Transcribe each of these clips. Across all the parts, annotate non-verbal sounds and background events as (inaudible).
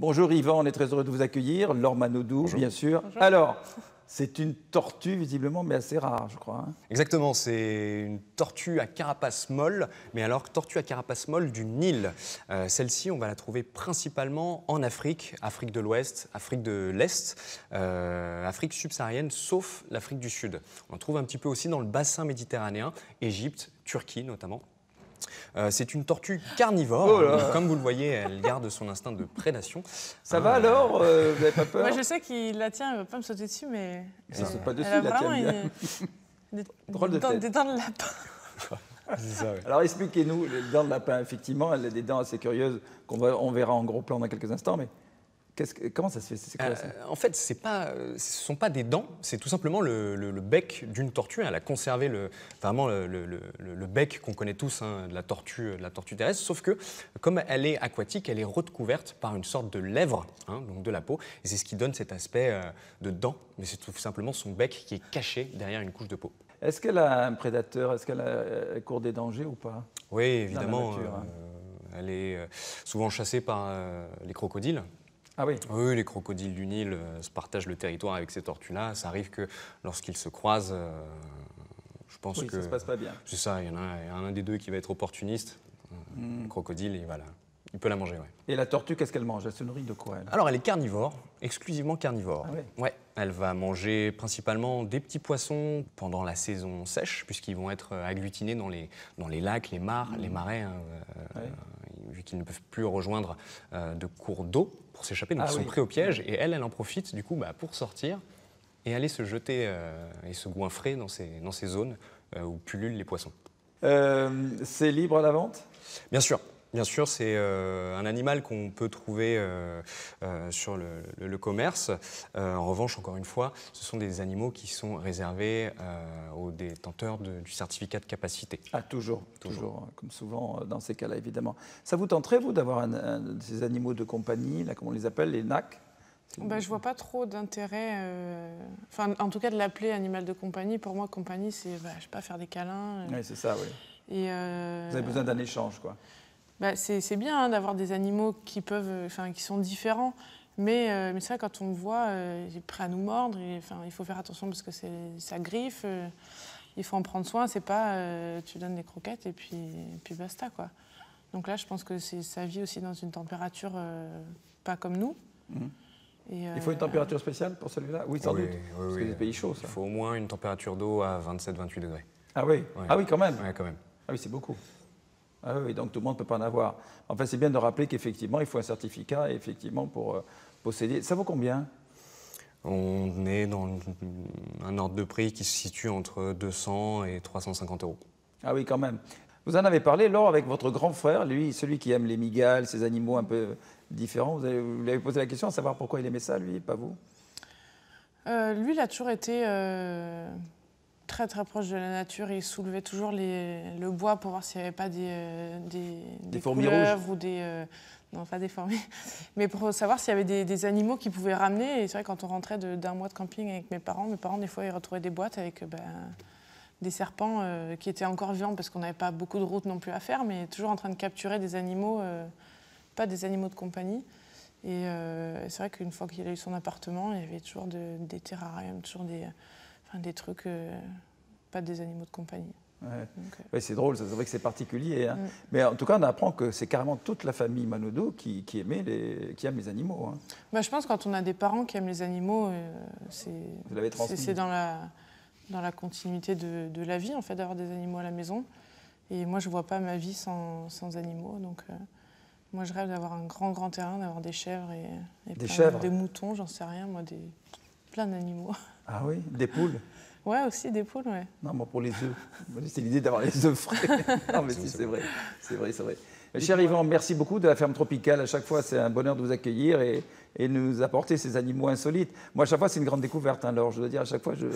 Bonjour Yvan, on est très heureux de vous accueillir. Laure Manodou, bien sûr. Alors, c'est une tortue visiblement, mais assez rare, je crois. Hein. Exactement, c'est une tortue à carapace molle, mais alors tortue à carapace molle du Nil. Euh, celle-ci, on va la trouver principalement en Afrique, Afrique de l'Ouest, Afrique de l'Est, euh, Afrique subsaharienne, sauf l'Afrique du Sud. On en trouve un petit peu aussi dans le bassin méditerranéen, Égypte, Turquie notamment. Euh, c'est une tortue carnivore. Oh comme vous le voyez, elle garde son instinct de prédation. Ça va alors euh, Vous n'avez pas peur Moi, je sais qu'il la tient, elle ne va pas me sauter dessus, mais. Elle ne saute pas dessus, la Des... dents de lapin. (laughs) Alors expliquez-nous, les dents de lapin, effectivement, elle a des dents assez curieuses qu'on on verra en gros plan dans quelques instants, mais Comment ça se fait, euh, En fait, c'est pas, ce ne sont pas des dents, c'est tout simplement le, bec d'une tortue. Hein, elle a conservé le, vraiment le, bec qu'on connaît tous hein, de, la tortue, la tortue terrestre, sauf que comme elle est aquatique, elle est recouverte par une sorte de lèvre, hein, donc de la peau, et c'est ce qui donne cet aspect euh, de dents. mais c'est tout simplement son bec qui est caché derrière une couche de peau. Est-ce qu'elle a un prédateur Est-ce qu'elle euh, court des dangers ou pas Oui, évidemment. Elle est souvent chassée par les crocodiles, ah oui les crocodiles du Nil euh, se partagent le territoire avec ces tortues-là. Ça arrive que lorsqu'ils se croisent, euh, je pense que... ça se passe pas bien. C'est ça, il y en a un, des deux qui va être opportuniste. Euh, hmm. crocodile, il va Il peut la manger, oui. Et la tortue, qu'est-ce qu'elle mange Elle se nourrit de quoi Alors, elle est carnivore, exclusivement carnivore. Ah ouais. Elle va manger principalement des petits poissons pendant la saison sèche, puisqu'ils vont être agglutinés dans les, dans les lacs, les mares, les hmm. marais. Hein, et qu'ils ne peuvent plus rejoindre euh, de cours d'eau pour s'échapper. Donc ah ils sont pris au piège et elle, elle en profite du coup bah, pour sortir et aller se jeter euh, et se goinfrer dans ces, dans ces zones euh, où pullulent les poissons. c'est libre à la vente Bien sûr. Bien sûr, c'est euh, un animal qu'on peut trouver euh, euh, sur le, commerce. en revanche, encore une fois, ce sont des animaux qui sont réservés aux détenteurs du certificat de capacité. Ah, toujours, toujours, hein, comme souvent dans ces cas-là, évidemment. Ça vous tenterait, vous, d'avoir ces animaux de compagnie, là, comme on les appelle, les NAC Je bah, je vois pas trop d'intérêt, enfin en tout cas de l'appeler animal de compagnie. Pour moi, compagnie, c'est je bah, je sais pas faire des câlins. Oui, c'est ça, oui. Vous avez besoin d'un échange, quoi. Bah, c'est bien hein, d'avoir des animaux qui, peuvent, euh, qui sont différents. Mais, euh, c'est mais ça, quand on le voit, il euh, est prêt à nous mordre. il faut faire attention parce que ça griffe. il faut en prendre soin. C'est pas tu donnes des croquettes et puis, basta. quoi. Donc là, je pense que ça vit aussi dans une température pas comme nous. Mhm. Et il faut une température spéciale pour celui-là Oui, sans doute. parce des pays chauds, ça. Il faut au moins une température d'eau à 27-28 degrés. Ah oui, ah oui, quand même. quand même. Ah oui, c'est beaucoup. Ah oui, donc tout le monde ne peut pas en avoir. Enfin, c'est bien de rappeler qu'effectivement, il faut un certificat, effectivement, pour euh, posséder. Ça vaut combien On est dans un ordre de prix qui se situe entre 200 et 350 euros. Ah oui, quand même. Vous en avez parlé, lors avec votre grand frère, lui, celui qui aime les migales, ces animaux un peu différents. Vous, lui avez posé la question à savoir pourquoi il aimait ça, lui, pas vous euh, Lui, il a toujours été... Euh, très proche de la nature il soulevait toujours le bois pour voir s'il n'y avait pas des, euh, des, fourmis ou des. Euh, non, pas des fourmis, (laughs) mais pour savoir s'il y avait des, animaux qu'il pouvaient ramener. Et c'est vrai, quand on rentrait d'un mois de camping avec mes parents, mes parents, des fois, ils retrouvaient des boîtes avec. Euh, ben, des serpents euh, qui étaient encore vivants parce qu'on n'avait pas beaucoup de routes non plus à faire, mais toujours en train de capturer des animaux, pas des animaux de compagnie. Et c'est vrai qu'une fois qu'il a eu son appartement, il y avait toujours des terrariums, toujours des, enfin, des trucs pas des animaux de compagnie. Ouais. Euh, c'est drôle, c'est vrai que c'est particulier. Hein. Mm. Mais en tout cas, on apprend que c'est carrément toute la famille Manodo qui, les, qui aime les animaux. Hein. Bah, je pense que quand on a des parents qui aiment les animaux, euh, c'est dans la, dans la continuité de, la vie, en fait, d'avoir des animaux à la maison. Et moi, je ne vois pas ma vie sans, animaux. Donc, euh, moi, je rêve d'avoir un grand, grand terrain, d'avoir des chèvres et, des, des moutons, j'en sais rien, moi, des, plein d'animaux. Ah oui, des poules (laughs) Ouais, aussi des poules, ouais. Non, moi pour les œufs. c'est l'idée d'avoir les œufs frais. (laughs) non, mais si, c'est vrai. C'est vrai, c'est vrai. Cher Yvan, merci beaucoup de la ferme tropicale. À chaque fois, c'est un bonheur de vous accueillir et, et nous apporter ces animaux insolites. Moi, à chaque fois, c'est une grande découverte. Hein, Alors, je dois dire, à chaque fois, je,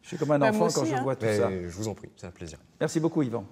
je suis comme un bah, enfant quand je hein. vois tout ça. Je vous en prie, c'est un plaisir. Merci beaucoup, Yvan.